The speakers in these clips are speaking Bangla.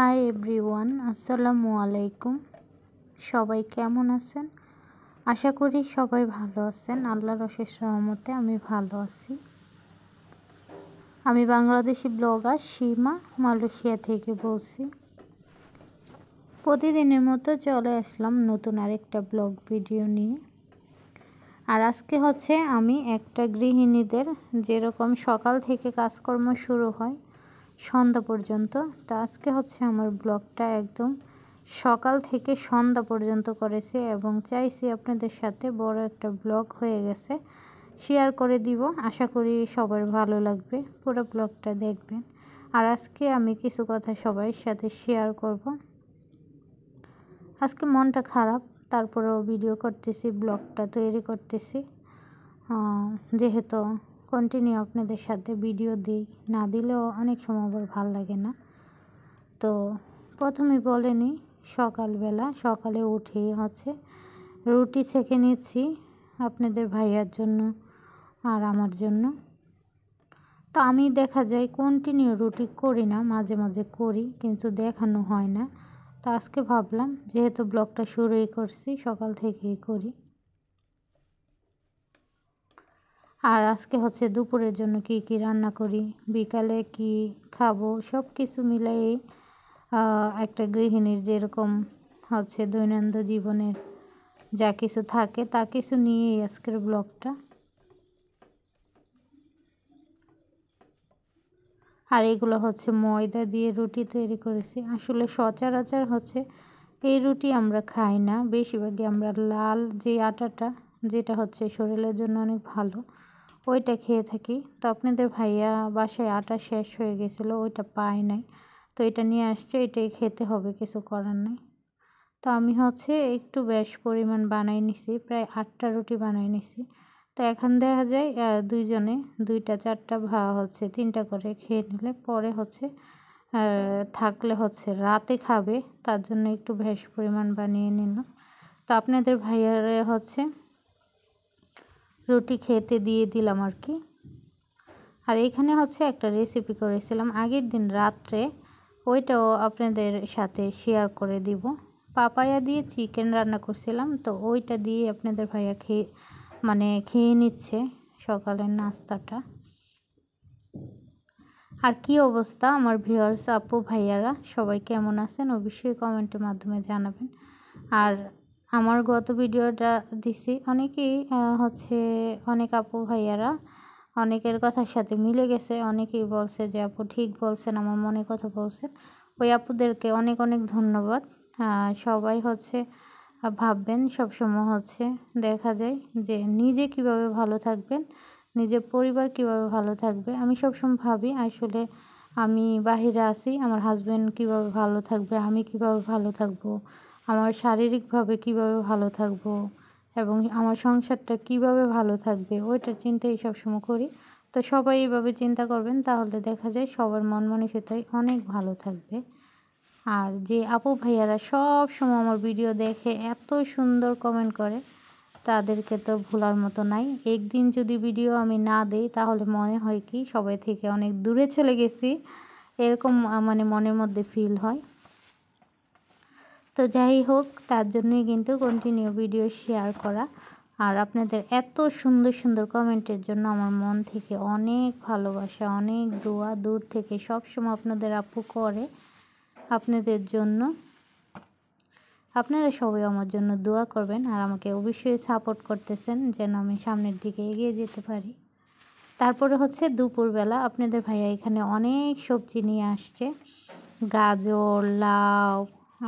হাই এভরিওয়ান আসসালামু আলাইকুম সবাই কেমন আছেন আশা করি সবাই ভালো আছেন আল্লাহর অশেষ রহমতে আমি ভালো আছি আমি বাংলাদেশি ব্লগার সীমা মালয়েশিয়া থেকে বলছি প্রতিদিনের মতো চলে আসলাম নতুন আরেকটা ব্লগ ভিডিও নিয়ে আর আজকে হচ্ছে আমি একটা গৃহিণীদের যেরকম সকাল থেকে কাজকর্ম শুরু হয় সন্ধ্যা পর্যন্ত তো আজকে হচ্ছে আমার ব্লগটা একদম সকাল থেকে সন্ধ্যা পর্যন্ত করেছি এবং চাইছি আপনাদের সাথে বড় একটা ব্লগ হয়ে গেছে শেয়ার করে দিব আশা করি সবার ভালো লাগবে পুরো ব্লগটা দেখবেন আর আজকে আমি কিছু কথা সবার সাথে শেয়ার করব আজকে মনটা খারাপ তারপরেও ভিডিও করতেছি ব্লগটা তৈরি করতেছি যেহেতু কন্টিনিউ আপনাদের সাথে ভিডিও দিই না দিলেও অনেক সময় আবার ভাল লাগে না তো প্রথমে বলেনি সকালবেলা সকালে উঠে হচ্ছে রুটি ছেঁকে নিচ্ছি আপনাদের ভাইয়ার জন্য আর আমার জন্য তো আমি দেখা যায় কন্টিনিউ রুটি করি না মাঝে মাঝে করি কিন্তু দেখানো হয় না তো আজকে ভাবলাম যেহেতু ব্লগটা শুরুই করছি সকাল থেকেই করি আর আজকে হচ্ছে দুপুরের জন্য কি কি রান্না করি বিকালে কি খাবো সব কিছু মিলাই একটা গৃহিণীর যেরকম হচ্ছে দৈনন্দিন জীবনের যা কিছু থাকে তা কিছু নিয়েই আজকের ব্লগটা আর এগুলো হচ্ছে ময়দা দিয়ে রুটি তৈরি করেছি আসলে সচরাচর হচ্ছে এই রুটি আমরা খাই না বেশিরভাগই আমরা লাল যে আটাটা যেটা হচ্ছে শরীরের জন্য অনেক ভালো ওইটা খেয়ে থাকি তো আপনাদের ভাইয়া বাসায় আটা শেষ হয়ে গেছিলো ওইটা পায় নাই তো এটা নিয়ে আসছে এটাই খেতে হবে কিছু করার নাই তো আমি হচ্ছে একটু বেশ পরিমাণ বানাই নিছি প্রায় আটটা রুটি বানাই নিছি তো এখন দেখা যায় দুইজনে দুইটা চারটা ভা হচ্ছে তিনটা করে খেয়ে নিলে পরে হচ্ছে থাকলে হচ্ছে রাতে খাবে তার জন্য একটু বেশ পরিমাণ বানিয়ে নিলাম তো আপনাদের ভাইয়ারে হচ্ছে রুটি খেতে দিয়ে দিলাম আর কি আর এখানে হচ্ছে একটা রেসিপি করেছিলাম আগের দিন রাত্রে ওইটাও আপনাদের সাথে শেয়ার করে দিব পাপায়া দিয়ে চিকেন রান্না করছিলাম তো ওইটা দিয়ে আপনাদের ভাইয়া খেয়ে মানে খেয়ে নিচ্ছে সকালের নাস্তাটা আর কি অবস্থা আমার ভিউয়ার্স আপু ভাইয়ারা সবাই কেমন আছেন অবশ্যই কমেন্টের মাধ্যমে জানাবেন আর আমার গত ভিডিওটা দিছি অনেকেই হচ্ছে অনেক আপু ভাইয়ারা অনেকের কথার সাথে মিলে গেছে অনেকেই বলছে যে আপু ঠিক বলছেন আমার মনে কথা বলছেন ওই আপুদেরকে অনেক অনেক ধন্যবাদ সবাই হচ্ছে ভাববেন সবসময় হচ্ছে দেখা যায় যে নিজে কিভাবে ভালো থাকবেন নিজের পরিবার কিভাবে ভালো থাকবে আমি সবসময় ভাবি আসলে আমি বাহিরে আছি আমার হাজব্যান্ড কিভাবে ভালো থাকবে আমি কিভাবে ভালো থাকবো আমার শারীরিকভাবে কিভাবে ভালো থাকব এবং আমার সংসারটা কিভাবে ভালো থাকবে ওইটার চিন্তাই সবসময় করি তো সবাই এইভাবে চিন্তা করবেন তাহলে দেখা যায় সবার মন মানসিকতাই অনেক ভালো থাকবে আর যে আপু ভাইয়ারা সব সময় আমার ভিডিও দেখে এত সুন্দর কমেন্ট করে তাদেরকে তো ভোলার মতো নাই একদিন যদি ভিডিও আমি না দিই তাহলে মনে হয় কি সবাই থেকে অনেক দূরে চলে গেছি এরকম মানে মনের মধ্যে ফিল হয় তো যাই হোক তার জন্যই কিন্তু কন্টিনিউ ভিডিও শেয়ার করা আর আপনাদের এত সুন্দর সুন্দর কমেন্টের জন্য আমার মন থেকে অনেক ভালোবাসা অনেক দোয়া দূর থেকে সবসময় আপনাদের আপু করে আপনাদের জন্য আপনারা সবাই আমার জন্য দোয়া করবেন আর আমাকে অবশ্যই সাপোর্ট করতেছেন যেন আমি সামনের দিকে এগিয়ে যেতে পারি তারপরে হচ্ছে দুপুরবেলা আপনাদের ভাইয়া এখানে অনেক সবজি নিয়ে আসছে গাজর লাউ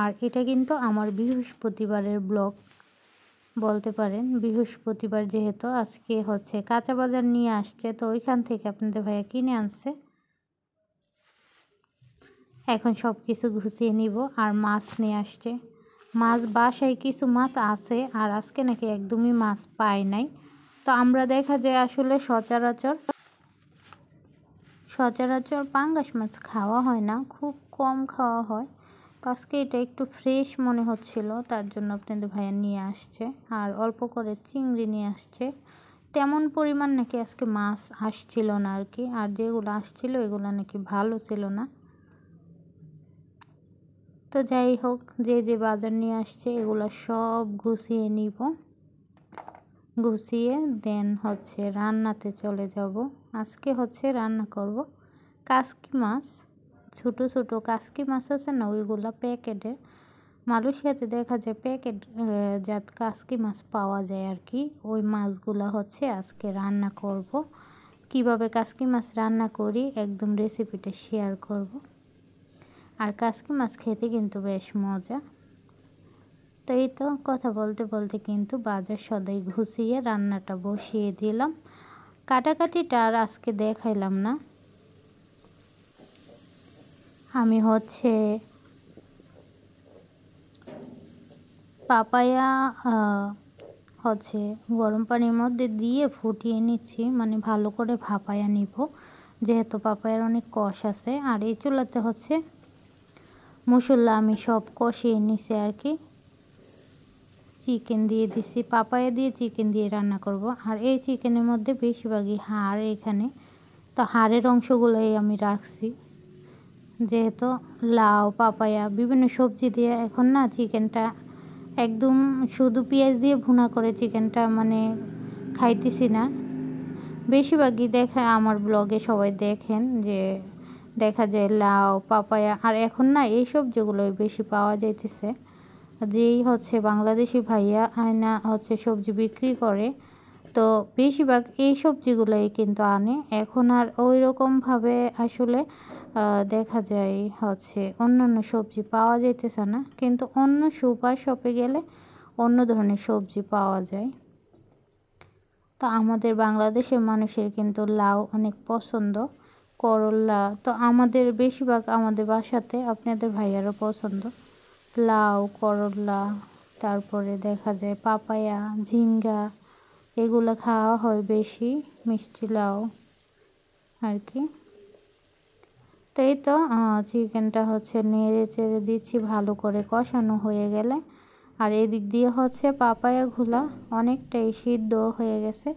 আর এটা কিন্তু আমার বৃহস্পতিবারের ব্লগ বলতে পারেন বৃহস্পতিবার যেহেতু আজকে হচ্ছে কাঁচা বাজার নিয়ে আসছে তো ওইখান থেকে আপনাদের ভাইয়া কিনে আনছে এখন সব কিছু ঘুষিয়ে নিব আর মাছ নিয়ে আসছে মাছ বাসায় কিছু মাছ আছে আর আজকে নাকি একদমই মাছ পায় নাই তো আমরা দেখা যায় আসলে সচরাচর সচরাচর পাঙ্গাস মাছ খাওয়া হয় না খুব কম খাওয়া হয় আজকে এটা একটু ফ্রেশ মনে হচ্ছিল তার জন্য আপনাদের ভাইয়া নিয়ে আসছে আর অল্প করে চিংড়ি নিয়ে আসছে তেমন পরিমাণ নাকি আজকে মাছ আসছিল না আর কি আর যেগুলো আসছিল এগুলো নাকি ভালো ছিল না তো যাই হোক যে যে বাজার নিয়ে আসছে এগুলো সব ঘুষিয়ে নিব ঘুষিয়ে দেন হচ্ছে রান্নাতে চলে যাব আজকে হচ্ছে রান্না করব কাস্কি মাছ ছোট ছোট কাসকি মাছ আছে না ওইগুলো প্যাকেটে মালয়েশিয়াতে দেখা যায় প্যাকেট জাত কাসকি মাছ পাওয়া যায় আর কি ওই মাছগুলো হচ্ছে আজকে রান্না করব কিভাবে কাসকি মাছ রান্না করি একদম রেসিপিটা শেয়ার করব আর কাসকি মাছ খেতে কিন্তু বেশ মজা তো এই তো কথা বলতে বলতে কিন্তু বাজার সদাই ঘুষিয়ে রান্নাটা বসিয়ে দিলাম কাটাকাটিটা আর আজকে দেখাইলাম না আমি হচ্ছে পাপায়া হচ্ছে গরম পানির মধ্যে দিয়ে ফুটিয়ে নিচ্ছি মানে ভালো করে ভাপায়া নিব যেহেতু পাপায়ার অনেক কষ আছে আর এই চুলাতে হচ্ছে মশলা আমি সব কষিয়ে নিছি আর কি চিকেন দিয়ে দিছি পাপায়া দিয়ে চিকেন দিয়ে রান্না করব আর এই চিকেনের মধ্যে বেশিরভাগই হাড় এখানে তো হাড়ের অংশগুলোই আমি রাখছি যেহেতু লাউ পাপায়া বিভিন্ন সবজি দিয়ে এখন না চিকেনটা একদম শুধু পেঁয়াজ দিয়ে ভুনা করে চিকেনটা মানে খাইতেছি না বেশিরভাগই দেখা আমার ব্লগে সবাই দেখেন যে দেখা যায় লাউ পাপায়া আর এখন না এই সবজিগুলোই বেশি পাওয়া যাইতেছে যেই হচ্ছে বাংলাদেশি ভাইয়া আয়না হচ্ছে সবজি বিক্রি করে তো বেশিরভাগ এই সবজিগুলোই কিন্তু আনে এখন আর ওই রকমভাবে আসলে দেখা যায় হচ্ছে অন্যান্য সবজি পাওয়া যাইতেছে না কিন্তু অন্য সুপার শপে গেলে অন্য ধরনের সবজি পাওয়া যায় তো আমাদের বাংলাদেশের মানুষের কিন্তু লাউ অনেক পছন্দ করল্লা তো আমাদের বেশিরভাগ আমাদের বাসাতে আপনাদের ভাইয়ারও পছন্দ লাউ করল্লা তারপরে দেখা যায় পাপায়া ঝিঙ্গা এগুলো খাওয়া হয় বেশি মিষ্টি লাউ আর কি এই তো চিকেনটা হচ্ছে নেড়ে চেড়ে দিচ্ছি ভালো করে কষানো হয়ে গেলে আর এদিক দিয়ে হচ্ছে পাপায়া ঘুলা অনেকটাই সিদ্ধ হয়ে গেছে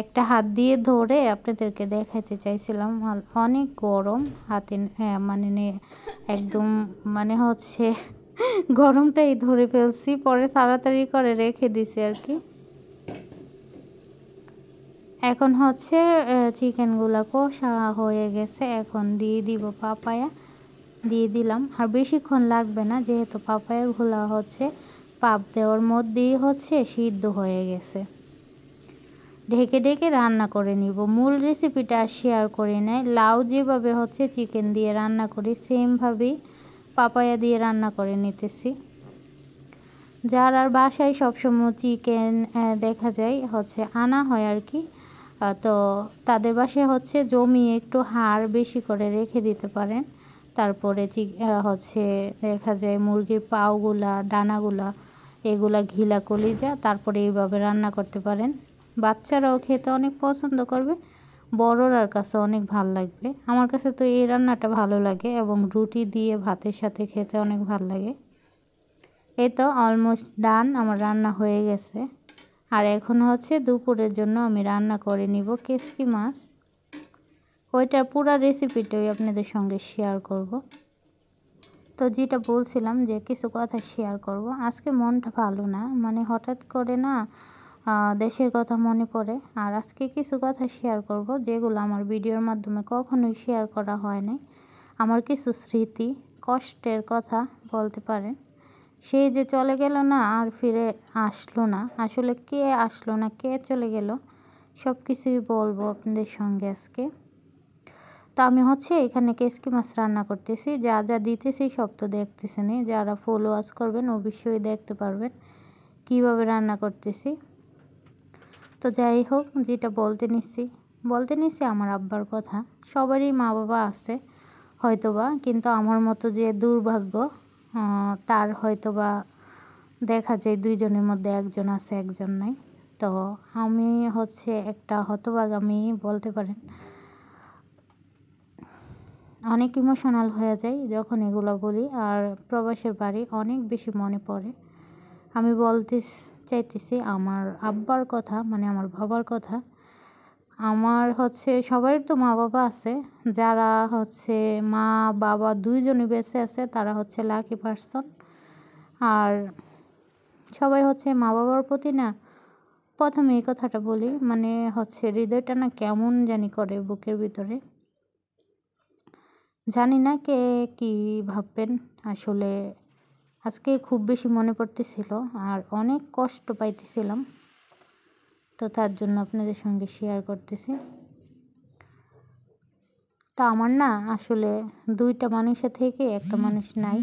একটা হাত দিয়ে ধরে আপনাদেরকে দেখাতে চাইছিলাম অনেক গরম হাতে মানে একদম মানে হচ্ছে গরমটাই ধরে ফেলছি পরে তাড়াতাড়ি করে রেখে দিছি আর কি এখন হচ্ছে চিকেনগুলো কষা হয়ে গেছে এখন দিয়ে দিব পাপায়া দিয়ে দিলাম আর বেশিক্ষণ লাগবে না যেহেতু ঘোলা হচ্ছে পাপ দেওয়ার মধ্যেই হচ্ছে সিদ্ধ হয়ে গেছে ঢেকে ঢেকে রান্না করে নিব মূল রেসিপিটা শেয়ার করে নেয় লাউ যেভাবে হচ্ছে চিকেন দিয়ে রান্না করি সেমভাবেই পাপায়া দিয়ে রান্না করে নিতেছি যার আর বাসায় সবসময় চিকেন দেখা যায় হচ্ছে আনা হয় আর কি তো তাদের বাসে হচ্ছে জমি একটু হাড় বেশি করে রেখে দিতে পারেন তারপরে হচ্ছে দেখা যায় মুরগির পাওগুলা ডানাগুলা এগুলা ঘিলা কলিজা তারপরে এইভাবে রান্না করতে পারেন বাচ্চারাও খেতে অনেক পছন্দ করবে বড়রার কাছে অনেক ভাল লাগবে আমার কাছে তো এই রান্নাটা ভালো লাগে এবং রুটি দিয়ে ভাতের সাথে খেতে অনেক ভাল লাগে এই তো অলমোস্ট ডান আমার রান্না হয়ে গেছে আর এখন হচ্ছে দুপুরের জন্য আমি রান্না করে নিব কেসকি মাছ ওইটা পুরো রেসিপিটাই আপনাদের সঙ্গে শেয়ার করব তো যেটা বলছিলাম যে কিছু কথা শেয়ার করব আজকে মনটা ভালো না মানে হঠাৎ করে না দেশের কথা মনে পড়ে আর আজকে কিছু কথা শেয়ার করব যেগুলো আমার ভিডিওর মাধ্যমে কখনোই শেয়ার করা হয় নাই আমার কিছু স্মৃতি কষ্টের কথা বলতে পারেন সেই যে চলে গেল না আর ফিরে আসলো না আসলে কে আসলো না কে চলে গেল সব কিছুই বলবো আপনাদের সঙ্গে আজকে তো আমি হচ্ছে এখানে কেসকি মাছ রান্না করতেছি যা যা দিতেছি সব তো দেখতেছে নি যারা ফুল ওয়াশ করবেন অবশ্যই দেখতে পারবেন কিভাবে রান্না করতেছি তো যাই হোক যেটা বলতে নিচ্ছি বলতে নিচ্ছি আমার আব্বার কথা সবারই মা বাবা আছে হয়তোবা কিন্তু আমার মতো যে দুর্ভাগ্য তার হয়তো বা দেখা যায় দুইজনের মধ্যে একজন আছে একজন নাই তো আমি হচ্ছে একটা আমি বলতে পারেন অনেক ইমোশনাল হয়ে যায় যখন এগুলো বলি আর প্রবাসের বাড়ি অনেক বেশি মনে পড়ে আমি বলতে চাইতেছি আমার আব্বার কথা মানে আমার বাবার কথা আমার হচ্ছে সবাই তো মা বাবা আছে যারা হচ্ছে মা বাবা দুইজনই বেঁচে আছে তারা হচ্ছে লাকি পার্সন আর সবাই হচ্ছে মা বাবার প্রতি না প্রথমে এই কথাটা বলি মানে হচ্ছে হৃদয়টা না কেমন জানি করে বুকের ভিতরে জানি না কে কি ভাববেন আসলে আজকে খুব বেশি মনে পড়তেছিল আর অনেক কষ্ট পাইতেছিলাম তো তার জন্য আপনাদের সঙ্গে শেয়ার করতেছি তো আমার না আসলে দুইটা মানুষের থেকে একটা মানুষ নাই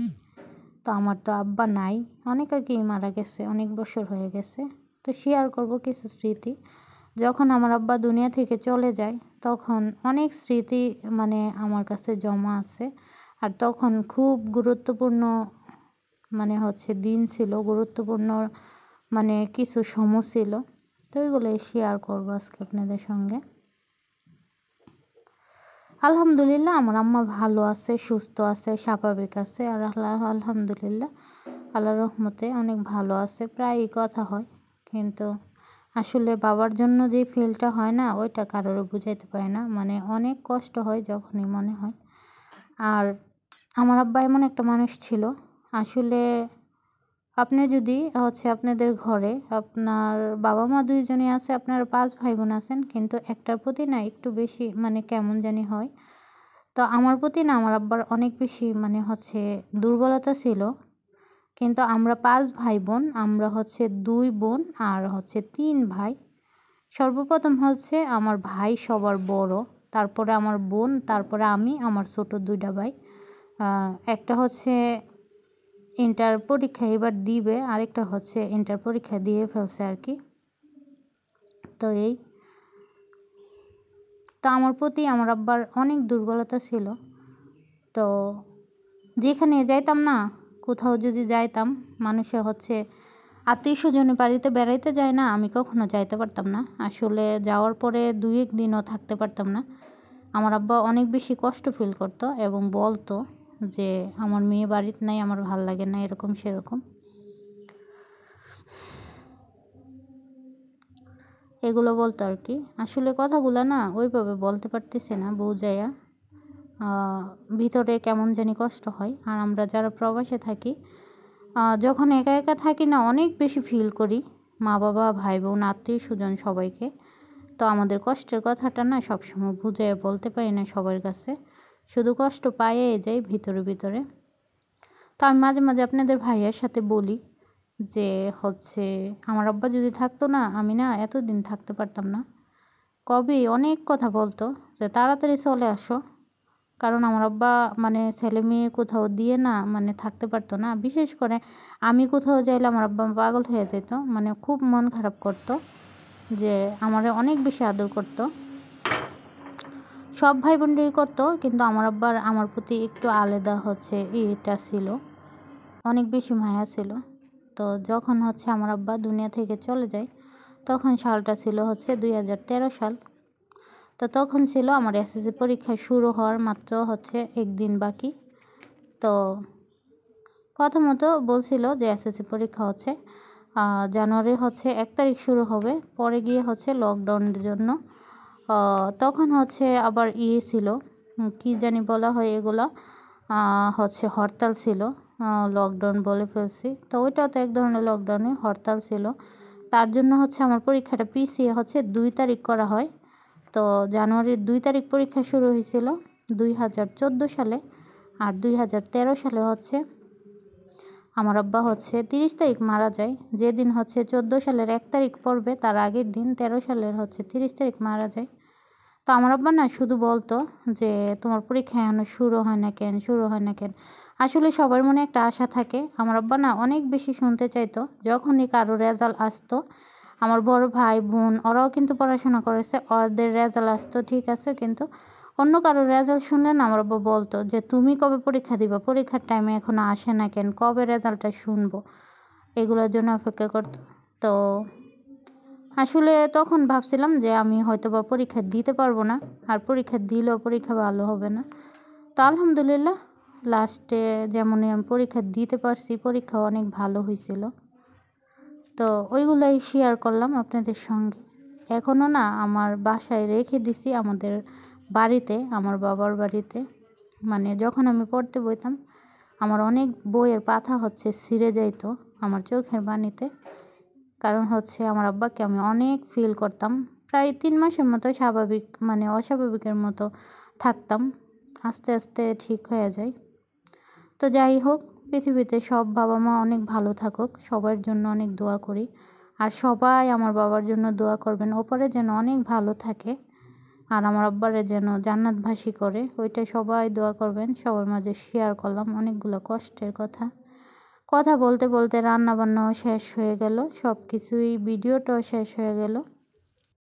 তো আমার তো আব্বা নাই অনেক আগেই মারা গেছে অনেক বছর হয়ে গেছে তো শেয়ার করব কিছু স্মৃতি যখন আমার আব্বা দুনিয়া থেকে চলে যায় তখন অনেক স্মৃতি মানে আমার কাছে জমা আছে আর তখন খুব গুরুত্বপূর্ণ মানে হচ্ছে দিন ছিল গুরুত্বপূর্ণ মানে কিছু সময় ছিল তো এগুলো শেয়ার করবো আজকে আপনাদের সঙ্গে আলহামদুলিল্লাহ আমার আম্মা ভালো আছে সুস্থ আছে স্বাভাবিক আছে আর আল্লাহ আলহামদুলিল্লাহ আল্লাহ রহমতে অনেক ভালো আছে প্রায়ই কথা হয় কিন্তু আসলে বাবার জন্য যে ফিলটা হয় না ওইটা কারোর বুঝাইতে পারে না মানে অনেক কষ্ট হয় যখনই মনে হয় আর আমার আব্বা এমন একটা মানুষ ছিল আসলে আপনি যদি হচ্ছে আপনাদের ঘরে আপনার বাবা মা দুইজনই আছে আপনার পাঁচ ভাই বোন আছেন কিন্তু একটার প্রতি না একটু বেশি মানে কেমন জানি হয় তো আমার প্রতি না আমার আব্বার অনেক বেশি মানে হচ্ছে দুর্বলতা ছিল কিন্তু আমরা পাঁচ ভাই বোন আমরা হচ্ছে দুই বোন আর হচ্ছে তিন ভাই সর্বপ্রথম হচ্ছে আমার ভাই সবার বড় তারপরে আমার বোন তারপরে আমি আমার ছোট দুইটা ভাই একটা হচ্ছে ইন্টার পরীক্ষা এবার দিবে আরেকটা হচ্ছে ইন্টার পরীক্ষা দিয়ে ফেলছে আর কি তো এই তো আমার প্রতি আমার আব্বার অনেক দুর্বলতা ছিল তো যেখানে যাইতাম না কোথাও যদি যাইতাম মানুষে হচ্ছে আত্মীয় স্বজনে বাড়িতে বেড়াইতে যায় না আমি কখনো যাইতে পারতাম না আসলে যাওয়ার পরে দুই একদিনও থাকতে পারতাম না আমার আব্বা অনেক বেশি কষ্ট ফিল করতো এবং বলতো যে আমার মেয়ে বাড়িতে নাই আমার ভাল লাগে না এরকম সেরকম এগুলো বলতো আর কি আসলে কথাগুলো না ওইভাবে বলতে পারতেছে না যাইয়া ভিতরে কেমন জানি কষ্ট হয় আর আমরা যারা প্রবাসে থাকি যখন একা একা থাকি না অনেক বেশি ফিল করি মা বাবা ভাই বোন আত্মীয় স্বজন সবাইকে তো আমাদের কষ্টের কথাটা না সবসময় বুঝে বলতে পারি না সবার কাছে শুধু কষ্ট পায়ে যায় ভিতরে ভিতরে তো আমি মাঝে মাঝে আপনাদের ভাইয়ের সাথে বলি যে হচ্ছে আমার আব্বা যদি থাকতো না আমি না এতদিন থাকতে পারতাম না কবে অনেক কথা বলতো যে তাড়াতাড়ি চলে আসো কারণ আমার আব্বা মানে ছেলে মেয়ে কোথাও দিয়ে না মানে থাকতে পারতো না বিশেষ করে আমি কোথাও যাইলে আমার আব্বা পাগল হয়ে যেত মানে খুব মন খারাপ করতো যে আমার অনেক বেশি আদর করতো সব ভাই বোনদেরই করতো কিন্তু আমার আব্বার আমার প্রতি একটু আলাদা হচ্ছে এটা ছিল অনেক বেশি মায়া ছিল তো যখন হচ্ছে আমার আব্বা দুনিয়া থেকে চলে যায় তখন সালটা ছিল হচ্ছে দুই সাল তো তখন ছিল আমার এসএসসি পরীক্ষা শুরু হওয়ার মাত্র হচ্ছে একদিন বাকি তো কথা মতো বলছিল যে এসএসসি পরীক্ষা হচ্ছে জানুয়ারি হচ্ছে এক তারিখ শুরু হবে পরে গিয়ে হচ্ছে লকডাউনের জন্য তখন হচ্ছে আবার ইয়ে ছিল কি জানি বলা হয় এগুলো হচ্ছে হরতাল ছিল লকডাউন বলে ফেলছি তো ওইটাও তো এক ধরনের লকডাউনে হরতাল ছিল তার জন্য হচ্ছে আমার পরীক্ষাটা পিসিএ হচ্ছে দুই তারিখ করা হয় তো জানুয়ারির দুই তারিখ পরীক্ষা শুরু হয়েছিল দুই হাজার চোদ্দো সালে আর দুই হাজার তেরো সালে হচ্ছে আমার আব্বা হচ্ছে তিরিশ তারিখ মারা যায় যেদিন হচ্ছে চোদ্দো সালের এক তারিখ পড়বে তার আগের দিন তেরো সালের হচ্ছে তিরিশ তারিখ মারা যায় তো আমার আব্বা না শুধু বলতো যে তোমার পরীক্ষা এখনো শুরু হয় না কেন শুরু হয় না কেন আসলে সবার মনে একটা আশা থাকে আমার আব্বা না অনেক বেশি শুনতে চাইতো যখনই কারো রেজাল্ট আসতো আমার বড় ভাই বোন ওরাও কিন্তু পড়াশোনা করেছে ওদের রেজাল্ট আসতো ঠিক আছে কিন্তু অন্য কারোর রেজাল্ট শুনলে না আমার বাবা বলতো যে তুমি কবে পরীক্ষা দিবা পরীক্ষার টাইমে এখনও আসে না কেন কবে রেজাল্টটা শুনবো এগুলোর জন্য অপেক্ষা করতো তো আসলে তখন ভাবছিলাম যে আমি হয়তো বা পরীক্ষা দিতে পারবো না আর পরীক্ষা দিলেও পরীক্ষা ভালো হবে না তো আলহামদুলিল্লাহ লাস্টে যেমন আমি পরীক্ষা দিতে পারছি পরীক্ষা অনেক ভালো হয়েছিল তো ওইগুলাই শেয়ার করলাম আপনাদের সঙ্গে এখনও না আমার বাসায় রেখে দিছি আমাদের বাড়িতে আমার বাবার বাড়িতে মানে যখন আমি পড়তে বইতাম আমার অনেক বইয়ের পাথা হচ্ছে ছিঁড়ে যাইত আমার চোখের বাণীতে কারণ হচ্ছে আমার আব্বাকে আমি অনেক ফিল করতাম প্রায় তিন মাসের মতো স্বাভাবিক মানে অস্বাভাবিকের মতো থাকতাম আস্তে আস্তে ঠিক হয়ে যায় তো যাই হোক পৃথিবীতে সব বাবা মা অনেক ভালো থাকুক সবার জন্য অনেক দোয়া করি আর সবাই আমার বাবার জন্য দোয়া করবেন ওপরে যেন অনেক ভালো থাকে আর আমার আব্বারে যেন জান্নাতভাসী করে ওইটা সবাই দোয়া করবেন সবার মাঝে শেয়ার করলাম অনেকগুলো কষ্টের কথা কথা বলতে বলতে রান্নাবান্নাও শেষ হয়ে গেল সব কিছুই ভিডিওটাও শেষ হয়ে গেল